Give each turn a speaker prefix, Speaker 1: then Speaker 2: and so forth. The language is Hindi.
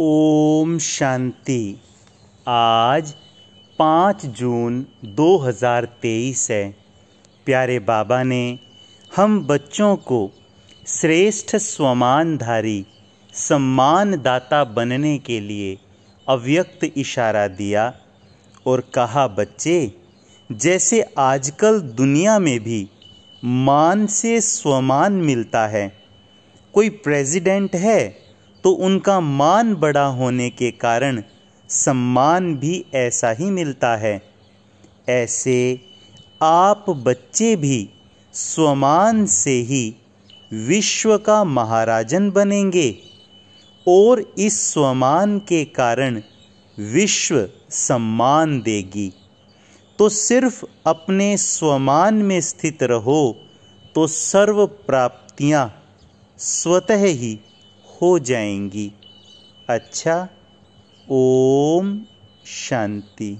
Speaker 1: ओम शांति आज पाँच जून 2023 है प्यारे बाबा ने हम बच्चों को श्रेष्ठ स्वमानधारी सम्मानदाता बनने के लिए अव्यक्त इशारा दिया और कहा बच्चे जैसे आजकल दुनिया में भी मान से स्वमान मिलता है कोई प्रेसिडेंट है तो उनका मान बड़ा होने के कारण सम्मान भी ऐसा ही मिलता है ऐसे आप बच्चे भी स्वमान से ही विश्व का महाराजन बनेंगे और इस स्वमान के कारण विश्व सम्मान देगी तो सिर्फ अपने स्वमान में स्थित रहो तो सर्व प्राप्तियां स्वतः ही हो जाएंगी अच्छा ओम शांति